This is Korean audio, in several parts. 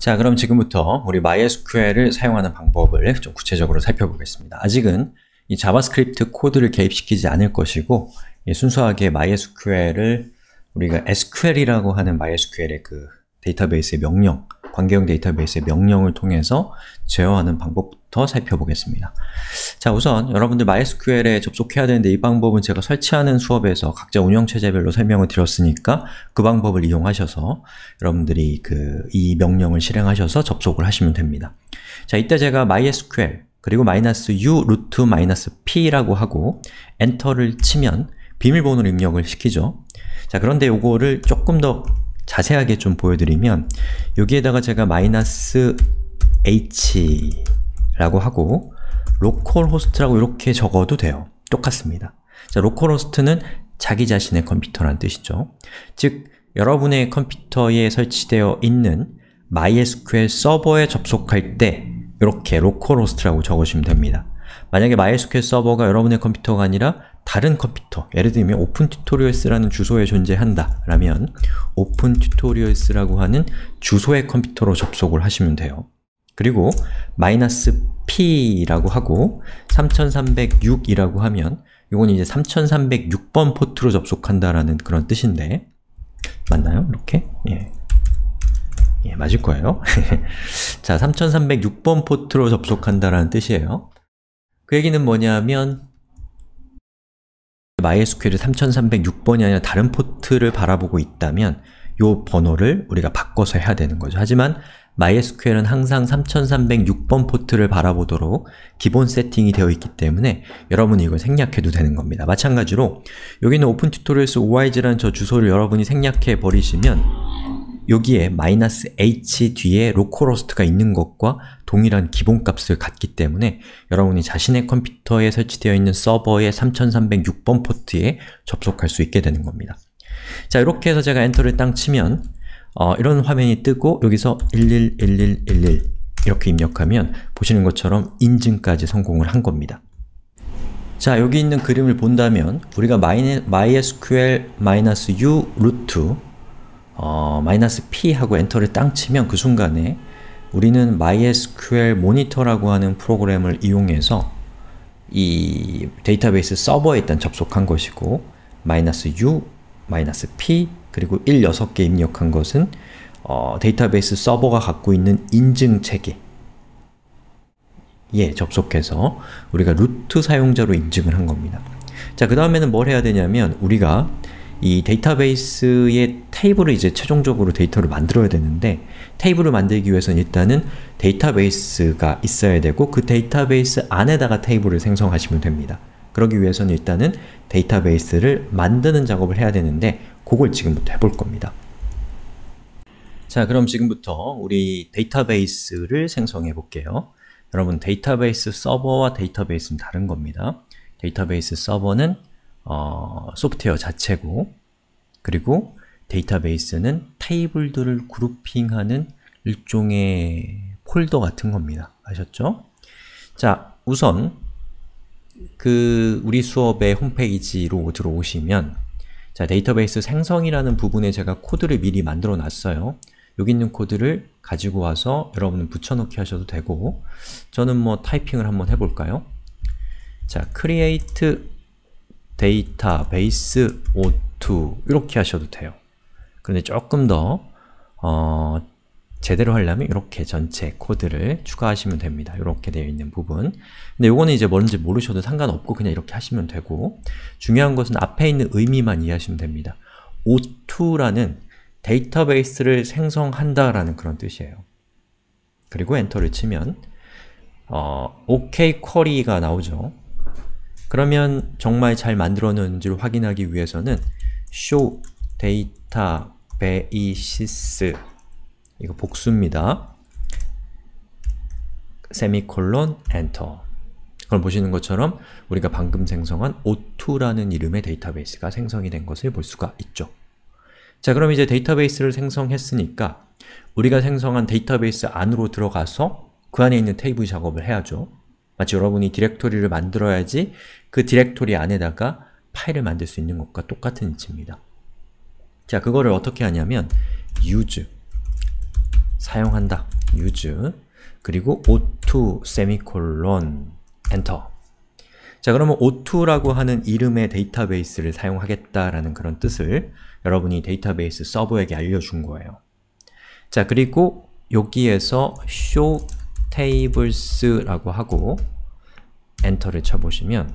자 그럼 지금부터 우리 MySQL을 사용하는 방법을 좀 구체적으로 살펴보겠습니다. 아직은 이 자바스크립트 코드를 개입시키지 않을 것이고 순수하게 MySQL을 우리가 SQL이라고 하는 MySQL의 그 데이터베이스의 명령 관계형 데이터베이스의 명령을 통해서 제어하는 방법부터 살펴보겠습니다. 자, 우선 여러분들 MySQL에 접속해야 되는데 이 방법은 제가 설치하는 수업에서 각자 운영체제별로 설명을 드렸으니까 그 방법을 이용하셔서 여러분들이 그 이 명령을 실행하셔서 접속을 하시면 됩니다. 자, 이때 제가 MySQL 그리고 마이너스 u 루트 마이너스 p라고 하고 엔터를 치면 비밀번호를 입력을 시키죠. 자, 그런데 요거를 조금 더 자세하게 좀 보여드리면 여기에다가 제가 마이너스 h라고 하고 로컬호스트라고 이렇게 적어도 돼요. 똑같습니다. 자, 로컬호스트는 자기 자신의 컴퓨터란 뜻이죠. 즉, 여러분의 컴퓨터에 설치되어 있는 MySQL 서버에 접속할 때 이렇게 로컬호스트라고 적으시면 됩니다. 만약에 MySQL 서버가 여러분의 컴퓨터가 아니라 다른 컴퓨터, 예를 들면 오픈 튜토리얼스라는 주소에 존재한다 라면 오픈 튜토리얼스라고 하는 주소의 컴퓨터로 접속을 하시면 돼요. 그리고 마이너스 p라고 하고 3306이라고 하면 이건 이제 3306번 포트로 접속한다라는 그런 뜻인데 맞나요? 이렇게? 예. 예, 맞을 거예요. 자, 3306번 포트로 접속한다라는 뜻이에요. 그 얘기는 뭐냐면 MySQL이 3306번이 아니라 다른 포트를 바라보고 있다면 요 번호를 우리가 바꿔서 해야 되는 거죠. 하지만 MySQL은 항상 3306번 포트를 바라보도록 기본 세팅이 되어 있기 때문에 여러분이 이걸 생략해도 되는 겁니다. 마찬가지로 여기는 o p e n t u t o r i a l s o g 라는저 주소를 여러분이 생략해 버리시면 여기에 마이너스 h 뒤에 로컬호스트가 있는 것과 동일한 기본값을 갖기 때문에 여러분이 자신의 컴퓨터에 설치되어 있는 서버의 3306번 포트에 접속할 수 있게 되는 겁니다. 자, 이렇게 해서 제가 엔터를 땅 치면 어, 이런 화면이 뜨고 여기서 111111 이렇게 입력하면 보시는 것처럼 인증까지 성공을 한 겁니다. 자, 여기 있는 그림을 본다면 우리가 마이, mysql-u 루트 어, 마이너스 p 하고 엔터를 땅 치면 그 순간에 우리는 MySQL 모니터라고 하는 프로그램을 이용해서 이 데이터베이스 서버에 일단 접속한 것이고 마이너스 u, 마이너스 p, 그리고 1, 6개 입력한 것은 어, 데이터베이스 서버가 갖고 있는 인증 체계 에 예, 접속해서 우리가 루트 사용자로 인증을 한 겁니다. 자, 그 다음에는 뭘 해야 되냐면 우리가 이 데이터베이스의 테이블을 이제 최종적으로 데이터를 만들어야 되는데 테이블을 만들기 위해서는 일단은 데이터베이스가 있어야 되고 그 데이터베이스 안에다가 테이블을 생성하시면 됩니다. 그러기 위해서는 일단은 데이터베이스를 만드는 작업을 해야 되는데 그걸 지금부터 해볼 겁니다. 자 그럼 지금부터 우리 데이터베이스를 생성해 볼게요. 여러분 데이터베이스 서버와 데이터베이스는 다른 겁니다. 데이터베이스 서버는 어, 소프트웨어 자체고 그리고 데이터베이스는 테이블들을 그룹핑하는 일종의 폴더 같은 겁니다. 아셨죠? 자, 우선 그 우리 수업의 홈페이지로 들어오시면 자, 데이터베이스 생성이라는 부분에 제가 코드를 미리 만들어 놨어요. 여기 있는 코드를 가지고 와서 여러분은 붙여넣기 하셔도 되고 저는 뭐 타이핑을 한번 해볼까요? 자, create 데이터 베이스 O2 이렇게 하셔도 돼요. 그런데 조금 더 어, 제대로 하려면 이렇게 전체 코드를 추가하시면 됩니다. 이렇게 되어 있는 부분. 근데 요거는 이제 뭔지 모르셔도 상관없고 그냥 이렇게 하시면 되고 중요한 것은 앞에 있는 의미만 이해하시면 됩니다. O2라는 데이터베이스를 생성한다라는 그런 뜻이에요. 그리고 엔터를 치면 어, OK 쿼리가 나오죠. 그러면 정말 잘 만들어 놓은지를 확인하기 위해서는 show database 이거 복수입니다. 세미콜론 엔터 그걸 보시는 것처럼 우리가 방금 생성한 O2라는 이름의 데이터베이스가 생성이 된 것을 볼 수가 있죠. 자 그럼 이제 데이터베이스를 생성했으니까 우리가 생성한 데이터베이스 안으로 들어가서 그 안에 있는 테이블 작업을 해야죠. 마치 여러분이 디렉토리를 만들어야지 그 디렉토리 안에다가 파일을 만들 수 있는 것과 똑같은 위치입니다 자, 그거를 어떻게 하냐면 use 사용한다, use 그리고 o2 세미콜론 엔터 자 그러면 o2라고 하는 이름의 데이터베이스를 사용하겠다라는 그런 뜻을 여러분이 데이터베이스 서버에게 알려준 거예요. 자 그리고 여기에서 show tables라고 하고 엔터를 쳐보시면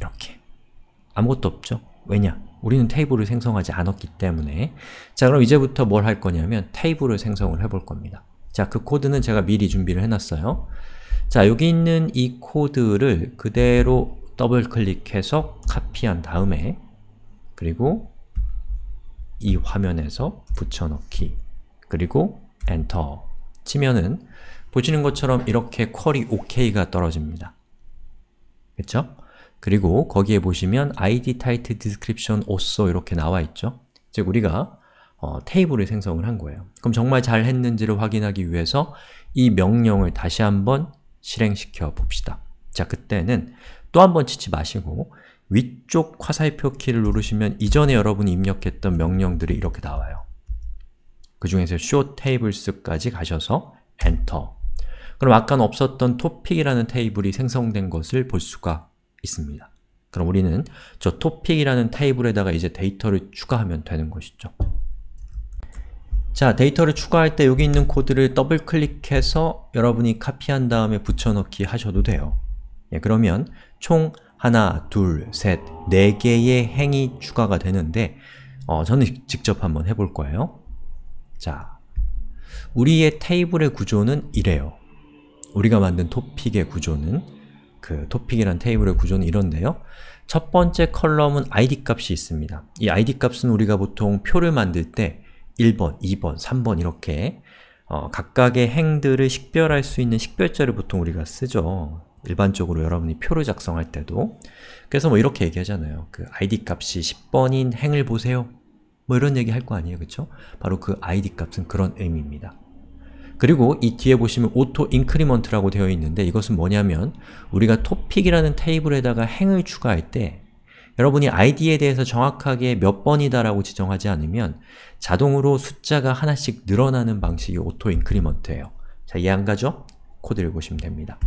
이렇게 아무것도 없죠? 왜냐? 우리는 테이블을 생성하지 않았기 때문에 자 그럼 이제부터 뭘 할 거냐면 테이블을 생성을 해볼 겁니다. 자 그 코드는 제가 미리 준비를 해놨어요. 자 여기 있는 이 코드를 그대로 더블 클릭해서 카피한 다음에 그리고 이 화면에서 붙여넣기 그리고 엔터 치면은 보시는 것처럼 이렇게 쿼리 OK가 떨어집니다. 그쵸? 그리고 거기에 보시면 id, title, description, also 이렇게 나와 있죠? 즉 우리가 어, 테이블을 생성을 한 거예요. 그럼 정말 잘 했는지를 확인하기 위해서 이 명령을 다시 한번 실행시켜 봅시다. 자, 그때는 또 한번 치지 마시고 위쪽 화살표 키를 누르시면 이전에 여러분이 입력했던 명령들이 이렇게 나와요. 그 중에서 show tables까지 가셔서 엔터 그럼 아까 없었던 topic이라는 테이블이 생성된 것을 볼 수가 있습니다. 그럼 우리는 저 topic이라는 테이블에다가 이제 데이터를 추가하면 되는 것이죠. 자, 데이터를 추가할 때 여기 있는 코드를 더블클릭해서 여러분이 카피한 다음에 붙여넣기 하셔도 돼요. 예, 그러면 총 하나, 둘, 셋, 네 개의 행이 추가가 되는데 어, 저는 직접 한번 해볼 거예요. 자, 우리의 테이블의 구조는 이래요. 우리가 만든 토픽의 구조는 그 토픽이란 테이블의 구조는 이런데요. 첫 번째 컬럼은 id 값이 있습니다. 이 id 값은 우리가 보통 표를 만들 때 1번, 2번, 3번 이렇게 어, 각각의 행들을 식별할 수 있는 식별자를 보통 우리가 쓰죠. 일반적으로 여러분이 표를 작성할 때도 그래서 뭐 이렇게 얘기하잖아요. 그 id 값이 10번인 행을 보세요. 뭐 이런 얘기 할 거 아니에요, 그쵸? 바로 그 id 값은 그런 의미입니다. 그리고 이 뒤에 보시면 auto increment라고 되어 있는데 이것은 뭐냐면 우리가 topic이라는 테이블에다가 행을 추가할 때 여러분이 id에 대해서 정확하게 몇 번이다라고 지정하지 않으면 자동으로 숫자가 하나씩 늘어나는 방식이 auto i n c r e m e n t 에요 자, 이해 안 가죠? 코드 를보시면 됩니다.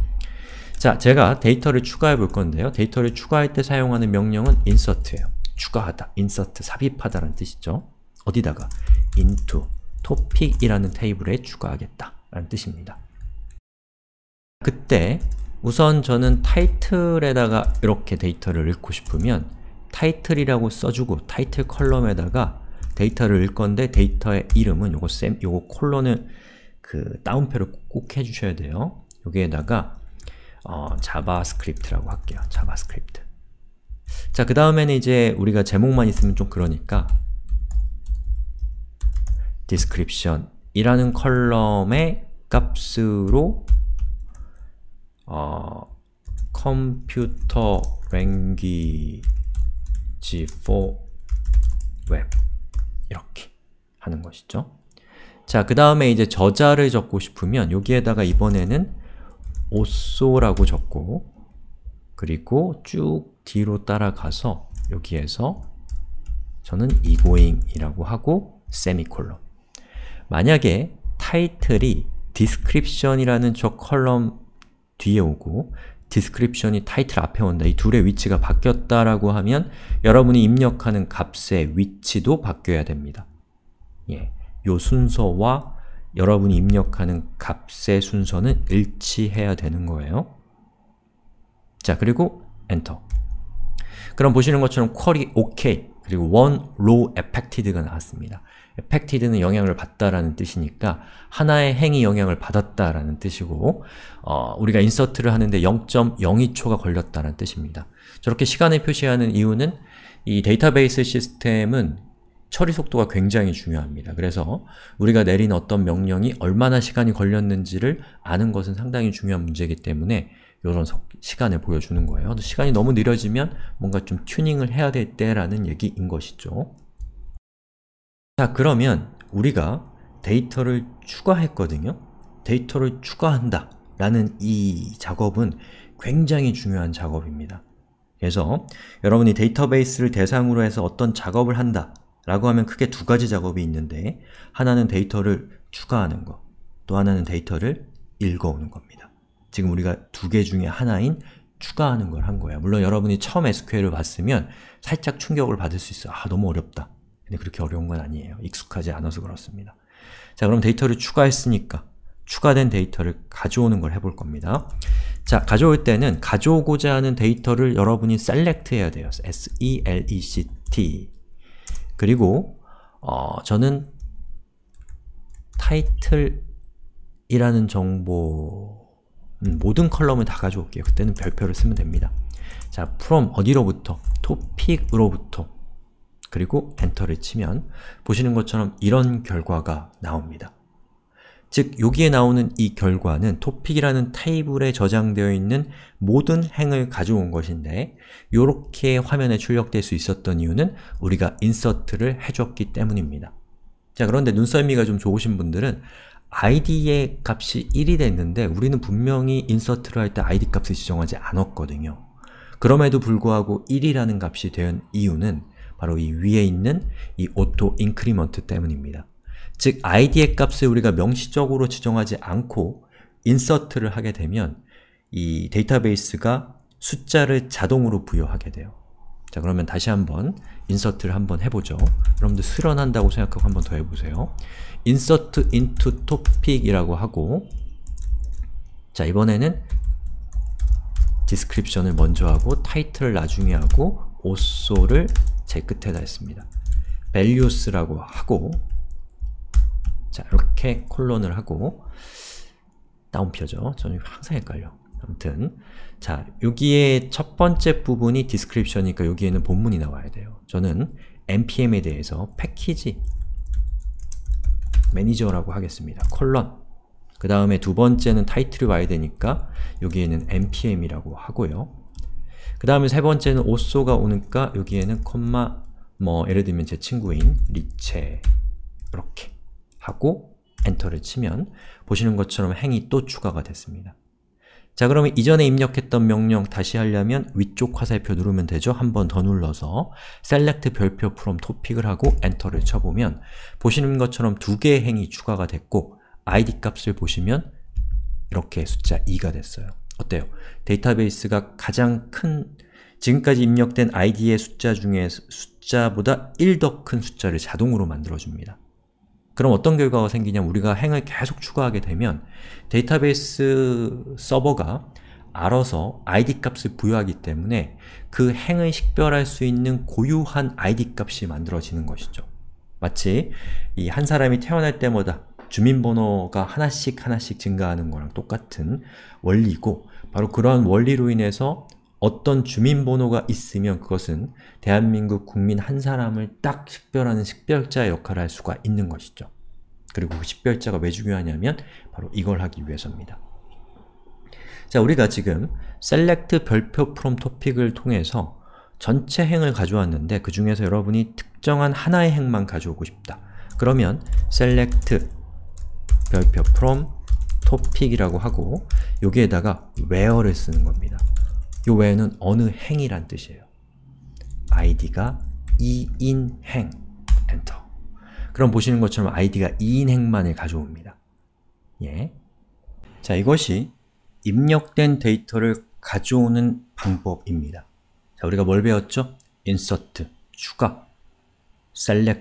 자, 제가 데이터를 추가해 볼 건데요. 데이터를 추가할 때 사용하는 명령은 insert예요. 추가하다, insert, 삽입하다라는 뜻이죠. 어디다가? into topic이라는 테이블에 추가하겠다 라는 뜻입니다. 그때 우선 저는 타이틀에다가 이렇게 데이터를 읽고 싶으면 타이틀이라고 써주고 타이틀 컬럼에다가 데이터를 읽 건데 데이터의 이름은 요거 쌤, 요거 콜론을 그 다운표를 꼭 해주셔야 돼요. 여기에다가 어, 자바스크립트라고 할게요. 자바스크립트. 자, 그 다음에는 이제 우리가 제목만 있으면 좀 그러니까 description이라는 컬럼의 값으로 어, 컴퓨터 language for web 이렇게 하는 것이죠. 자, 그 다음에 이제 저자를 적고 싶으면 여기에다가 이번에는 오쏘라고 적고 그리고 쭉 뒤로 따라가서 여기에서 저는 이고잉이라고 하고 세미콜론 만약에 타이틀이 description이라는 저 컬럼 뒤에 오고 description이 타이틀 앞에 온다. 이 둘의 위치가 바뀌었다라고 하면 여러분이 입력하는 값의 위치도 바뀌어야 됩니다. 예, 요 순서와 여러분이 입력하는 값의 순서는 일치해야 되는 거예요. 자, 그리고 엔터. 그럼 보시는 것처럼 query OK 그리고 one row affected가 나왔습니다. affected는 영향을 받다라는 뜻이니까 하나의 행이 영향을 받았다라는 뜻이고 어, 우리가 인서트를 하는데 0.02초가 걸렸다는 뜻입니다. 저렇게 시간을 표시하는 이유는 이 데이터베이스 시스템은 처리 속도가 굉장히 중요합니다. 그래서 우리가 내린 어떤 명령이 얼마나 시간이 걸렸는지를 아는 것은 상당히 중요한 문제이기 때문에 이런 시간을 보여주는 거예요. 시간이 너무 느려지면 뭔가 좀 튜닝을 해야 될 때라는 얘기인 것이죠. 자, 그러면 우리가 데이터를 추가했거든요. 데이터를 추가한다 라는 이 작업은 굉장히 중요한 작업입니다. 그래서 여러분이 데이터베이스를 대상으로 해서 어떤 작업을 한다 라고 하면 크게 두 가지 작업이 있는데 하나는 데이터를 추가하는 것, 또 하나는 데이터를 읽어오는 겁니다. 지금 우리가 두 개 중에 하나인 추가하는 걸 한 거야. 물론 여러분이 처음 SQL을 봤으면 살짝 충격을 받을 수있어 아, 너무 어렵다. 근데 그렇게 어려운 건 아니에요. 익숙하지 않아서 그렇습니다. 자, 그럼 데이터를 추가했으니까 추가된 데이터를 가져오는 걸 해볼 겁니다. 자, 가져올 때는 가져오고자 하는 데이터를 여러분이 셀렉트 해야 돼요. S-E-L-E-C-T 그리고 어, 저는 타이틀이라는 정보 음, 모든 컬럼을 다 가져올게요. 그때는 별표를 쓰면 됩니다. 자, from 어디로부터? topic으로부터 그리고 엔터를 치면 보시는 것처럼 이런 결과가 나옵니다. 즉 여기에 나오는 이 결과는 토픽이라는 테이블에 저장되어 있는 모든 행을 가져온 것인데 이렇게 화면에 출력될 수 있었던 이유는 우리가 인서트를 해줬기 때문입니다. 자 그런데 눈썰미가 좀 좋으신 분들은 id의 값이 1이 됐는데 우리는 분명히 인서트를 할 때 id 값을 지정하지 않았거든요. 그럼에도 불구하고 1이라는 값이 된 이유는 바로 이 위에 있는 이 auto increment 때문입니다. 즉 id의 값을 우리가 명시적으로 지정하지 않고 인서트를 하게 되면 이 데이터베이스가 숫자를 자동으로 부여하게 돼요. 자 그러면 다시 한번 인서트를 한번 해보죠. 여러분들 수련한다고 생각하고 한번 더 해보세요. insert into topic이라고 하고 자 이번에는 description을 먼저 하고 title을 나중에 하고 a l s o 를제 끝에다 했습니다. values라고 하고 자, 이렇게 콜론을 하고 다운표죠. 저는 항상 헷갈려. 아무튼 자, 여기에 첫 번째 부분이 디스크립션이니까 여기에는 본문이 나와야 돼요. 저는 npm에 대해서 패키지 매니저라고 하겠습니다. 콜론 그 다음에 두 번째는 타이틀이 와야 되니까 여기에는 npm이라고 하고요. 그 다음에 세 번째는 오쏘가 오니까 여기에는 콤마 뭐 예를 들면 제 친구인 리체 이렇게 하고 엔터를 치면 보시는 것처럼 행이 또 추가가 됐습니다. 자 그러면 이전에 입력했던 명령 다시 하려면 위쪽 화살표 누르면 되죠? 한 번 더 눌러서 select 별표 from topic을 하고 엔터를 쳐보면 보시는 것처럼 두 개의 행이 추가가 됐고 id 값을 보시면 이렇게 숫자 2가 됐어요. 어때요? 데이터베이스가 가장 큰 지금까지 입력된 id의 숫자 중에 숫자보다 1 더 큰 숫자를 자동으로 만들어줍니다. 그럼 어떤 결과가 생기냐 우리가 행을 계속 추가하게 되면 데이터베이스 서버가 알아서 id 값을 부여하기 때문에 그 행을 식별할 수 있는 고유한 id 값이 만들어지는 것이죠. 마치 이 한 사람이 태어날 때마다 주민번호가 하나씩 하나씩 증가하는 거랑 똑같은 원리고 바로 그러한 원리로 인해서 어떤 주민번호가 있으면 그것은 대한민국 국민 한 사람을 딱 식별하는 식별자의 역할을 할 수가 있는 것이죠. 그리고 그 식별자가 왜 중요하냐면 바로 이걸 하기 위해서입니다. 자, 우리가 지금 select 별표 from topic을 통해서 전체 행을 가져왔는데 그 중에서 여러분이 특정한 하나의 행만 가져오고 싶다. 그러면 select 별표 from topic이라고 하고 여기에다가 where를 쓰는 겁니다. 이 외에는 어느 행이란 뜻이에요. id가 2인 행, 엔터. 그럼 보시는 것처럼 id가 2인 행만을 가져옵니다. 예. 자, 이것이 입력된 데이터를 가져오는 방법입니다. 자, 우리가 뭘 배웠죠? i n s 추가, s e l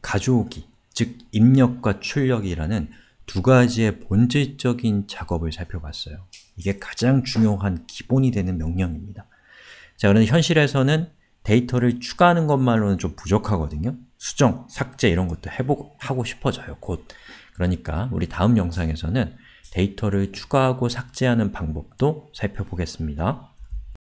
가져오기, 즉 입력과 출력이라는 두 가지의 본질적인 작업을 살펴봤어요. 이게 가장 중요한 기본이 되는 명령입니다. 자, 그런데 현실에서는 데이터를 추가하는 것만으로는 좀 부족하거든요. 수정, 삭제 이런 것도 해보고 하고 싶어져요, 곧. 그러니까 우리 다음 영상에서는 데이터를 추가하고 삭제하는 방법도 살펴보겠습니다.